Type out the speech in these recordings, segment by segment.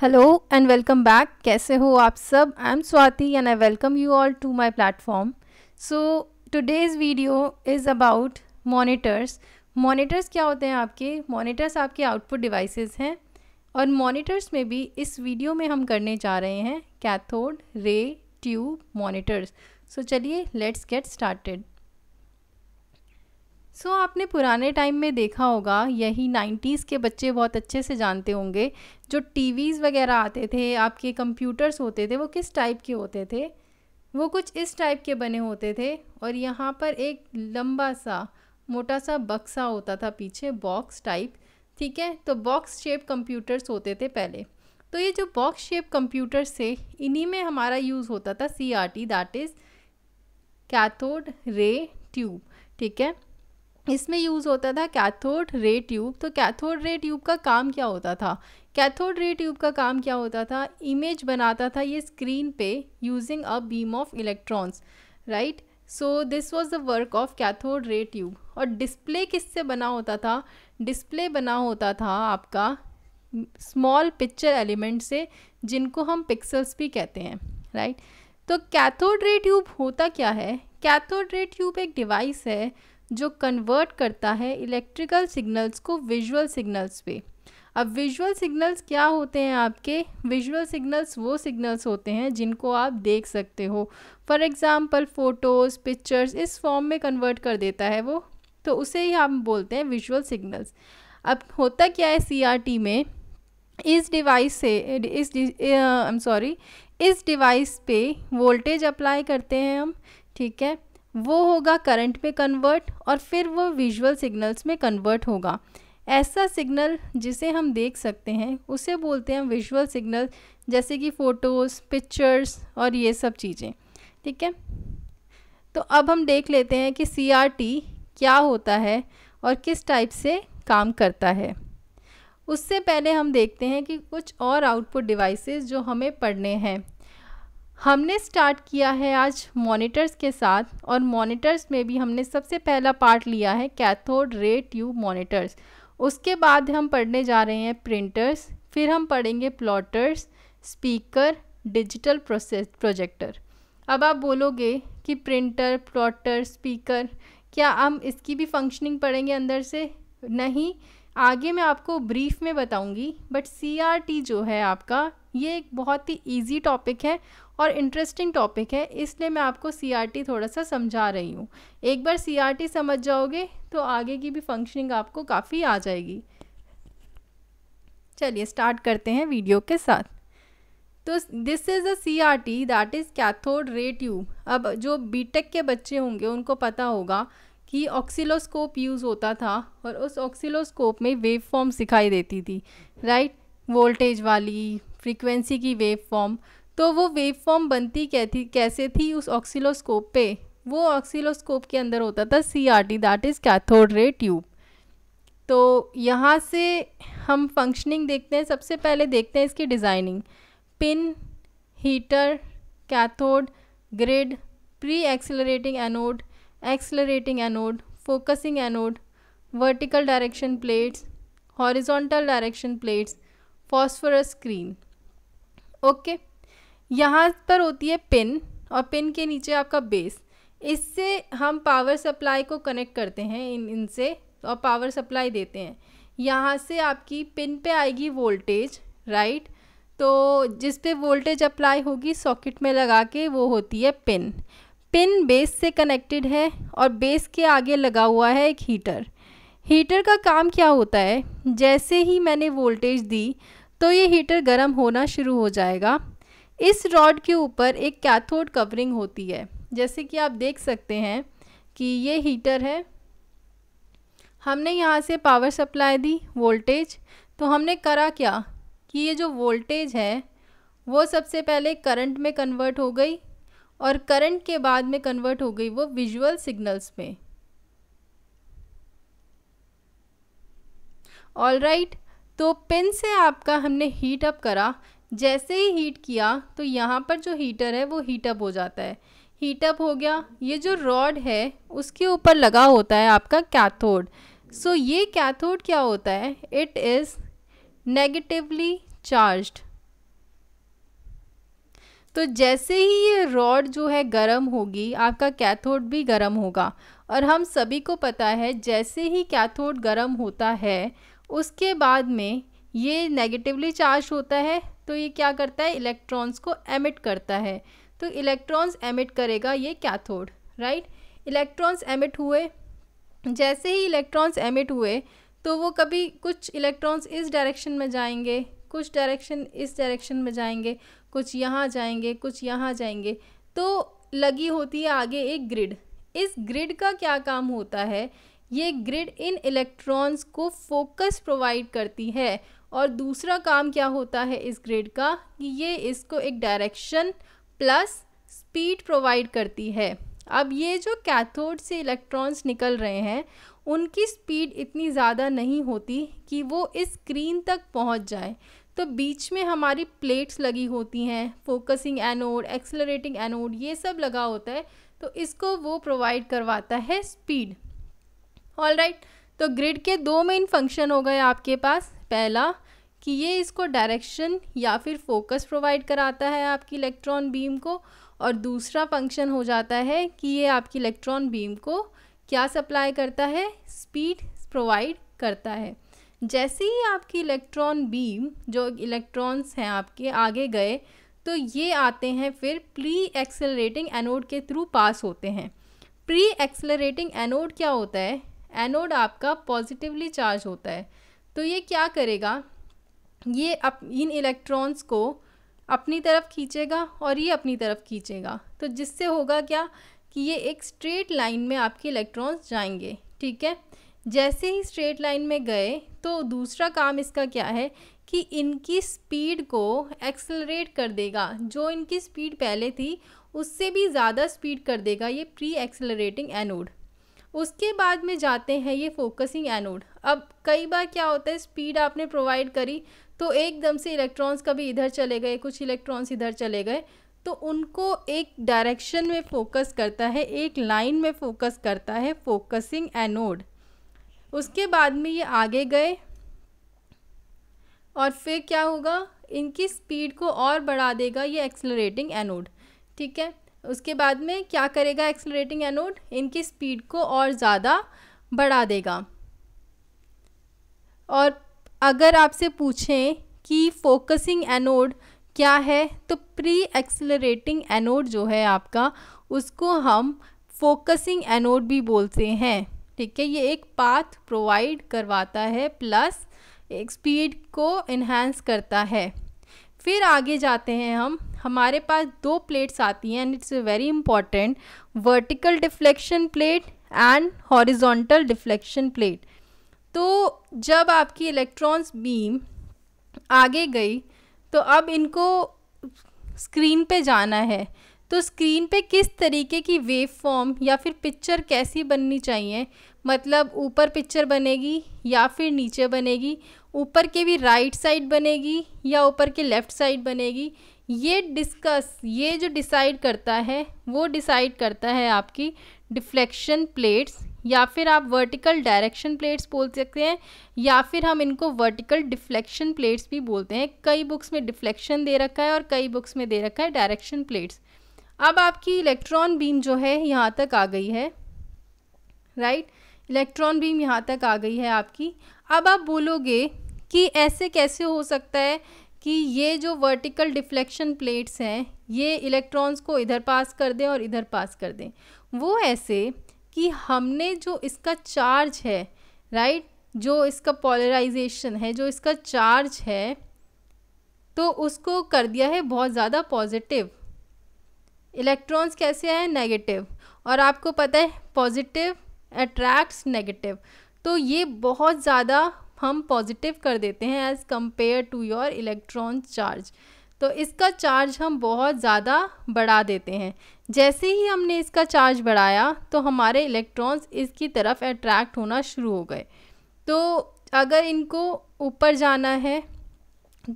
Hello and welcome back कैसे हो आप सब I am Swati and I welcome you all to my platform so today's video is about monitors monitors क्या होते हैं आपके मॉनिटर्स आपके आउटपुट डिवाइसेस हैं और मॉनिटर्स में भी इस वीडियो में हम करने जा रहे हैं cathode ray tube monitors so चलिए let's get started so so, आपने पुराने टाइम में देखा होगा यही नाइन्टीज़ के बच्चे बहुत अच्छे से जानते होंगे जो टी वगैरह आते थे आपके कंप्यूटर्स होते थे वो किस टाइप के होते थे वो कुछ इस टाइप के बने होते थे और यहाँ पर एक लंबा सा मोटा सा बक्सा होता था पीछे बॉक्स टाइप ठीक है तो बॉक्स शेप कंप्यूटर्स होते थे पहले तो ये जो बॉक्स शेप कंप्यूटर्स थे इन्हीं में हमारा यूज़ होता था C R T that is cathode ray tube ठीक है इसमें यूज़ होता था कैथोड रे ट्यूब तो कैथोड रे ट्यूब का काम क्या होता था कैथोड रे ट्यूब का काम क्या होता था इमेज बनाता था ये स्क्रीन पे using a beam of electrons right so this was the work of cathode ray tube और डिस्प्ले किससे बना होता था डिस्प्ले बना होता था आपका स्मॉल पिक्चर एलिमेंट से जिनको हम पिक्सल्स भी कहते हैं राइट right? तो कैथोड रे ट्यूब होता क्या है कैथोड रे ट्यूब एक डिवाइस है जो कन्वर्ट करता है इलेक्ट्रिकल सिग्नल्स को विजुअल सिग्नल्स पे अब विजुअल सिग्नल्स क्या होते हैं आपके विजुअल सिग्नल्स वो सिग्नल्स होते हैं जिनको आप देख सकते हो फॉर एग्ज़ाम्पल फ़ोटोज़ पिक्चर्स इस फॉर्म में कन्वर्ट कर देता है वो तो उसे ही हम बोलते हैं विजुअल सिग्नल्स अब होता क्या है सी में इस डिवाइस से इस आई एम सॉरी इस डिवाइस पे वोल्टेज अप्लाई करते हैं हम ठीक है वो होगा करंट में कन्वर्ट और फिर वो विजुअल सिग्नल्स में कन्वर्ट होगा ऐसा सिग्नल जिसे हम देख सकते हैं उसे बोलते हैं विजुअल सिग्नल जैसे कि फ़ोटोज़ पिक्चर्स और ये सब चीज़ें ठीक है तो अब हम देख लेते हैं कि सी क्या होता है और किस टाइप से काम करता है उससे पहले हम देखते हैं कि कुछ और आउटपुट डिवाइसेस जो हमें पढ़ने हैं हमने स्टार्ट किया है आज मॉनिटर्स के साथ और मॉनिटर्स में भी हमने सबसे पहला पार्ट लिया है कैथोड रे ट्यूब मॉनिटर्स उसके बाद हम पढ़ने जा रहे हैं प्रिंटर्स फिर हम पढ़ेंगे plotters speaker digital process projector अब आप बोलोगे कि प्रिंटर प्लॉटर स्पीकर क्या हम इसकी भी फंक्शनिंग पढ़ेंगे अंदर से नहीं आगे मैं आपको ब्रीफ में बताऊंगी बट सी जो है आपका ये एक बहुत ही ईजी टॉपिक है और इंटरेस्टिंग टॉपिक है इसलिए मैं आपको सी थोड़ा सा समझा रही हूँ एक बार सी समझ जाओगे तो आगे की भी फंक्शनिंग आपको काफ़ी आ जाएगी चलिए स्टार्ट करते हैं वीडियो के साथ तो this is a C R T that is cathode ray tube अब जो बीटेक के बच्चे होंगे उनको पता होगा कि ऑक्सीलोस्कोप यूज़ होता था और उस ऑक्सीलोस्कोप में वेव फॉर्म सिखाई देती थी राइट वोल्टेज वाली फ्रीक्वेंसी की वेव फॉर्म तो वो वेव फॉर्म बनती कहती कैसे थी उस ऑक्सीलोस्कोप पे वो ऑक्सीलोस्कोप के अंदर होता था C R T that is cathode ray tube तो यहाँ से हम फंक्शनिंग देखते हैं सबसे पहले देखते हैं इसकी designing pin heater cathode grid pre accelerating anode accelerating anode, focusing anode, vertical direction plates, horizontal direction plates, phosphorus screen. Okay okay. यहाँ पर होती है पिन और पिन के नीचे आपका बेस इससे हम पावर सप्लाई को कनेक्ट करते हैं इन इनसे और पावर सप्लाई देते हैं यहाँ से आपकी पिन पे आएगी वोल्टेज राइट तो जिस पे वोल्टेज अप्लाई होगी सॉकेट में लगा के वो होती है पिन पिन बेस से कनेक्टेड है और बेस के आगे लगा हुआ है एक हीटर हीटर का काम क्या होता है जैसे ही मैंने वोल्टेज दी तो ये हीटर गर्म होना शुरू हो जाएगा इस रॉड के ऊपर एक कैथोड कवरिंग होती है जैसे कि आप देख सकते हैं कि ये हीटर है हमने यहाँ से पावर सप्लाई दी वोल्टेज तो हमने करा क्या कि ये जो वोल्टेज है वो सबसे पहले करंट में कन्वर्ट हो गई और करंट के बाद में कन्वर्ट हो गई वो विजुअल सिग्नल्स में ऑल राइट right, तो पिन से आपका हमने हीट अप करा जैसे ही हीट किया तो यहाँ पर जो हीटर है वो हीट अप हो जाता है हीट अप हो गया ये जो रॉड है उसके ऊपर लगा होता है आपका कैथोड सो so, ये कैथोड क्या होता है इट इज़ नेगेटिवली चार्ज्ड तो जैसे ही ये रॉड जो है गर्म होगी आपका कैथोड भी गर्म होगा और हम सभी को पता है जैसे ही कैथोड गर्म होता है उसके बाद में ये नेगेटिवली चार्ज होता है तो ये क्या करता है इलेक्ट्रॉन्स को एमिट करता है तो इलेक्ट्रॉन्स एमिट करेगा ये कैथोड राइट इलेक्ट्रॉन्स एमिट हुए जैसे ही इलेक्ट्रॉन्स एमिट हुए तो वो कभी कुछ इलेक्ट्रॉन्स इस डायरेक्शन में जाएंगे कुछ डायरेक्शन इस डायरेक्शन में जाएंगे कुछ यहाँ जाएंगे कुछ यहाँ जाएंगे तो लगी होती है आगे एक ग्रिड इस ग्रिड का क्या काम होता है ये ग्रिड इन इलेक्ट्रॉन्स को फोकस प्रोवाइड करती है और दूसरा काम क्या होता है इस ग्रिड का कि ये इसको एक डायरेक्शन प्लस स्पीड प्रोवाइड करती है अब ये जो कैथोड से इलेक्ट्रॉन्स निकल रहे हैं उनकी स्पीड इतनी ज़्यादा नहीं होती कि वो इस स्क्रीन तक पहुंच जाए तो बीच में हमारी प्लेट्स लगी होती हैं फोकसिंग एनोड एक्सलरेटिंग एनोड ये सब लगा होता है तो इसको वो प्रोवाइड करवाता है स्पीड ऑल राइट तो ग्रिड के दो मेन फंक्शन हो गए आपके पास पहला कि ये इसको डायरेक्शन या फिर फोकस प्रोवाइड कराता है आपकी इलेक्ट्रॉन बीम को और दूसरा फंक्शन हो जाता है कि ये आपकी इलेक्ट्रॉन बीम को क्या सप्लाई करता है स्पीड प्रोवाइड करता है जैसे ही आपकी इलेक्ट्रॉन बीम जो इलेक्ट्रॉन्स हैं आपके आगे गए तो ये आते हैं फिर प्री एक्सेलरेटिंग एनोड के थ्रू पास होते हैं प्री एक्सेलरेटिंग एनोड क्या होता है एनोड आपका पॉजिटिवली चार्ज होता है तो ये क्या करेगा ये अप इन इलेक्ट्रॉन्स को अपनी तरफ खींचेगा और ये अपनी तरफ खींचेगा तो जिससे होगा क्या कि ये एक स्ट्रेट लाइन में आपके इलेक्ट्रॉन्स जाएंगे ठीक है जैसे ही स्ट्रेट लाइन में गए तो दूसरा काम इसका क्या है कि इनकी स्पीड को एक्सलरेट कर देगा जो इनकी स्पीड पहले थी उससे भी ज़्यादा स्पीड कर देगा ये प्री एक्सलरेटिंग एनोड उसके बाद में जाते हैं ये फोकसिंग एनोड अब कई बार क्या होता है स्पीड आपने प्रोवाइड करी तो एकदम से इलेक्ट्रॉन्स कभी इधर चले गए कुछ इलेक्ट्रॉन्स इधर चले गए तो उनको एक डायरेक्शन में फोकस करता है एक लाइन में फोकस करता है फोकसिंग एनोड उसके बाद में ये आगे गए और फिर क्या होगा इनकी स्पीड को और बढ़ा देगा ये एक्सलरेटिंग एनोड ठीक है उसके बाद में क्या करेगा एक्सलरेटिंग एनोड इनकी स्पीड को और ज़्यादा बढ़ा देगा और अगर आपसे पूछें कि फोकसिंग एनोड क्या है तो प्री एक्सलरेटिंग एनोड जो है आपका उसको हम फोकसिंग एनोड भी बोलते हैं ठीक है ये एक पाथ प्रोवाइड करवाता है प्लस एक स्पीड को इन्हेंस करता है फिर आगे जाते हैं हम हमारे पास दो प्लेट्स आती हैं and it's very important vertical deflection plate and horizontal deflection plate तो जब आपकी इलेक्ट्रॉन्स बीम आगे गई तो अब इनको स्क्रीन पे जाना है तो स्क्रीन पे किस तरीके की वेव फॉर्म या फिर पिक्चर कैसी बननी चाहिए मतलब ऊपर पिक्चर बनेगी या फिर नीचे बनेगी ऊपर के भी राइट साइड बनेगी या ऊपर के लेफ़्ट साइड बनेगी ये डिस्कस ये जो डिसाइड करता है वो डिसाइड करता है आपकी डिफ्लेक्शन प्लेट्स या फिर आप वर्टिकल डायरेक्शन प्लेट्स बोल सकते हैं या फिर हम इनको वर्टिकल डिफ्लेक्शन प्लेट्स भी बोलते हैं कई बुक्स में डिफ्लेक्शन दे रखा है और कई बुक्स में दे रखा है डायरेक्शन प्लेट्स अब आपकी इलेक्ट्रॉन बीम जो है यहाँ तक आ गई है राइट इलेक्ट्रॉन बीम यहाँ तक आ गई है आपकी अब आप बोलोगे कि ऐसे कैसे हो सकता है कि ये जो वर्टिकल डिफ्लेक्शन प्लेट्स हैं ये इलेक्ट्रॉन्स को इधर पास कर दें और इधर पास कर दें वो ऐसे कि हमने जो इसका चार्ज है राइट जो इसका पॉलराइजेशन है जो इसका चार्ज है तो उसको कर दिया है बहुत ज़्यादा पॉजिटिव इलेक्ट्रॉन्स कैसे हैं नेगेटिव और आपको पता है पॉजिटिव अट्रैक्ट्स नेगेटिव तो ये बहुत ज़्यादा हम पॉजिटिव कर देते हैं as compare to your electron charge तो इसका चार्ज हम बहुत ज़्यादा बढ़ा देते हैं जैसे ही हमने इसका चार्ज बढ़ाया तो हमारे इलेक्ट्रॉन्स इसकी तरफ अट्रैक्ट होना शुरू हो गए तो अगर इनको ऊपर जाना है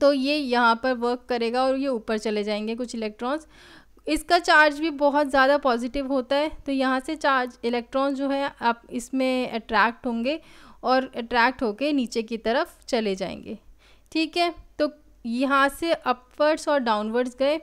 तो ये यहाँ पर वर्क करेगा और ये ऊपर चले जाएंगे कुछ इलेक्ट्रॉन्स इसका चार्ज भी बहुत ज़्यादा पॉजिटिव होता है तो यहाँ से चार्ज इलेक्ट्रॉन जो है आप इसमें अट्रैक्ट होंगे और अट्रैक्ट होके नीचे की तरफ चले जाएंगे ठीक है यहाँ से अपवर्ड्स और डाउनवर्ड्स गए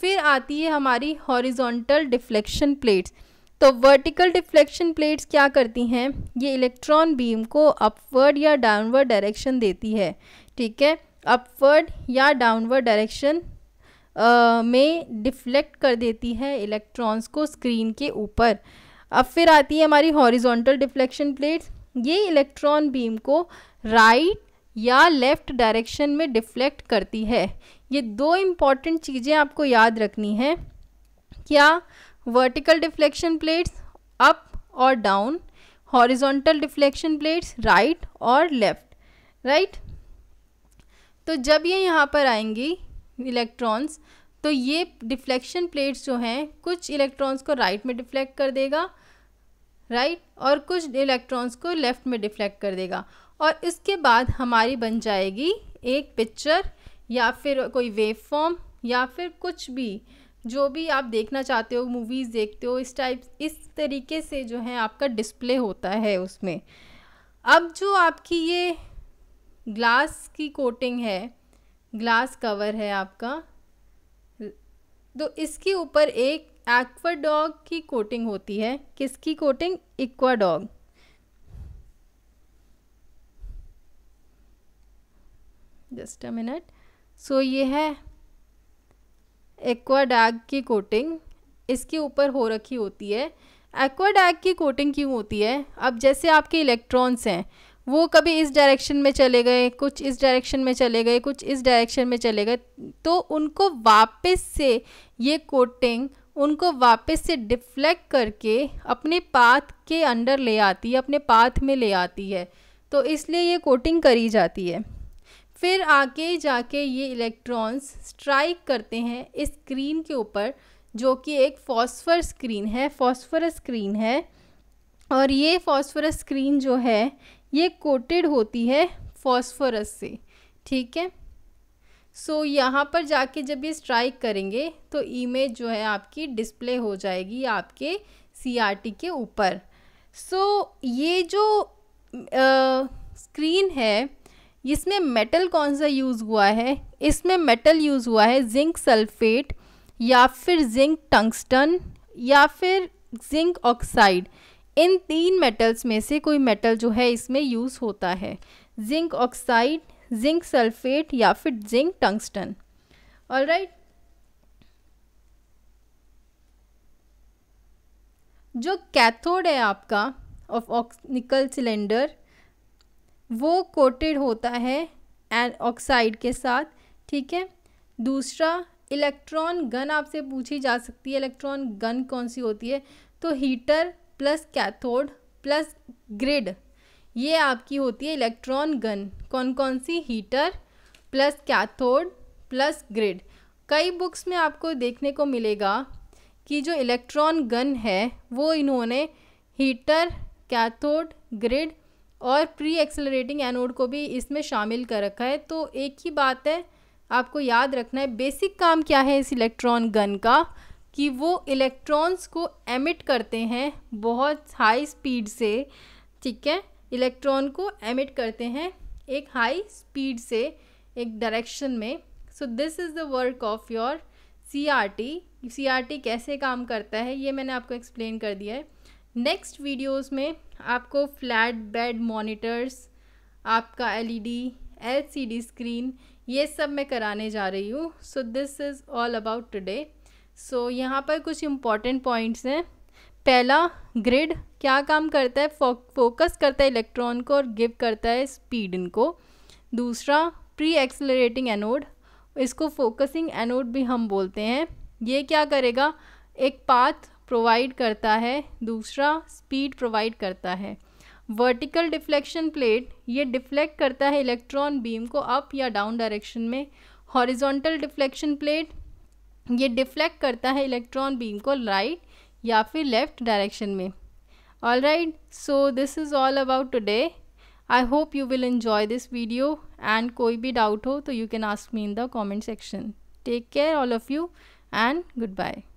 फिर आती है हमारी हॉरिजॉन्टल डिफ्लेक्शन प्लेट्स तो वर्टिकल डिफ्लेक्शन प्लेट्स क्या करती हैं ये इलेक्ट्रॉन बीम को अपवर्ड या डाउनवर्ड डायरेक्शन देती है ठीक है अपवर्ड या डाउनवर्ड डायरेक्शन में डिफ्लेक्ट कर देती है इलेक्ट्रॉन्स को स्क्रीन के ऊपर अब फिर आती है हमारी हॉरिजॉन्टल डिफ्लेक्शन प्लेट्स ये इलेक्ट्रॉन बीम को राइट या लेफ़्ट डायरेक्शन में डिफ्लेक्ट करती है ये दो इम्पॉर्टेंट चीज़ें आपको याद रखनी है क्या वर्टिकल डिफ्लेक्शन प्लेट्स अप और down horizontal deflection plates right और लेफ़्ट राइट तो जब ये यहाँ पर आएंगी इलेक्ट्रॉन्स तो ये डिफ्लेक्शन प्लेट्स जो हैं कुछ इलेक्ट्रॉन्स को राइट में डिफ्लेक्ट कर देगा राइट और कुछ इलेक्ट्रॉन्स को लेफ़्ट में डिफ्लेक्ट कर देगा और इसके बाद हमारी बन जाएगी एक पिक्चर या फिर कोई वेव फॉर्म या फिर कुछ भी जो भी आप देखना चाहते हो मूवीज़ देखते हो इस टाइप इस तरीके से जो है आपका डिस्प्ले होता है उसमें अब जो आपकी ये ग्लास की कोटिंग है ग्लास कवर है आपका तो इसके ऊपर एक एक्वाडॉग डॉग की कोटिंग होती है किसकी coating aquadag just a minute so ये है एक्वाडाग की कोटिंग इसके ऊपर हो रखी होती है एक्वाडाग की कोटिंग क्यों होती है अब जैसे आपके इलेक्ट्रॉन्स हैं वो कभी इस डायरेक्शन में चले गए कुछ इस डायरेक्शन में चले गए कुछ इस डायरेक्शन में चले गए तो उनको वापस से ये कोटिंग उनको वापस से डिफ्लेक्ट करके अपने पाथ के अंडर ले आती है अपने पाथ में ले आती है तो इसलिए ये कोटिंग करी जाती है फिर आगे जाके ये इलेक्ट्रॉन्स स्ट्राइक करते हैं इस स्क्रीन के ऊपर जो कि एक फॉस्फर स्क्रीन है फॉस्फरस स्क्रीन है और ये फॉस्फरस स्क्रीन जो है ये कोटेड होती है फॉस्फोरस से ठीक है सो so, यहाँ पर जाके जब ये स्ट्राइक करेंगे तो इमेज जो है आपकी डिस्प्ले हो जाएगी आपके सीआरटी के ऊपर सो so, ये जो स्क्रीन है इसमें मेटल कौन सा यूज़ हुआ है इसमें मेटल यूज़ हुआ है जिंक सल्फेट या फिर जिंक टंगस्टन या फिर जिंक ऑक्साइड इन तीन मेटल्स में से कोई मेटल जो है इसमें यूज़ होता है जिंक ऑक्साइड जिंक सल्फेट या फिर जिंक टंगस्टन ऑल राइट जो कैथोड है आपका ऑफ ऑक्स निकल सिलेंडर वो कोटेड होता है एन ऑक्साइड के साथ ठीक है दूसरा इलेक्ट्रॉन गन आपसे पूछी जा सकती है इलेक्ट्रॉन गन कौन सी होती है तो heater plus cathode plus grid ये आपकी होती है इलेक्ट्रॉन गन कौन कौन सी heater plus cathode plus grid कई बुक्स में आपको देखने को मिलेगा कि जो इलेक्ट्रॉन गन है वो इन्होंने हीटर कैथोड ग्रिड और प्री एक्सेलरेटिंग एनोड को भी इसमें शामिल कर रखा है तो एक ही बात है आपको याद रखना है बेसिक काम क्या है इस इलेक्ट्रॉन गन का कि वो इलेक्ट्रॉन्स को एमिट करते हैं बहुत हाई स्पीड से ठीक है इलेक्ट्रॉन को एमिट करते हैं एक हाई स्पीड से एक डायरेक्शन में so this is the work of your C R T C R T कैसे काम करता है ये मैंने आपको एक्सप्लेन कर दिया है नेक्स्ट वीडियोस में आपको फ्लैट बेड मॉनिटर्स आपका एलईडी एलसीडी स्क्रीन ये सब मैं कराने जा रही हूँ so this is all about today so यहाँ पर कुछ इम्पॉर्टेंट पॉइंट्स हैं पहला ग्रिड क्या काम करता है फोकस करता है इलेक्ट्रॉन को और गिव करता है स्पीड इनको दूसरा प्री एक्सलरेटिंग एनोड इसको फोकसिंग एनोड भी हम बोलते हैं ये क्या करेगा एक पाथ प्रोवाइड करता है दूसरा स्पीड प्रोवाइड करता है वर्टिकल डिफ्लेक्शन प्लेट ये डिफ्लेक्ट करता है इलेक्ट्रॉन बीम को अप या डाउन डायरेक्शन में हॉरिजॉन्टल डिफ्लेक्शन प्लेट ये डिफ्लेक्ट करता है इलेक्ट्रॉन बीम को राइट right या फिर लेफ़्ट डायरेक्शन में all right so this is all about today I hope you will enjoy this video and कोई भी डाउट हो तो you can ask me in the comment section take care all of you and good bye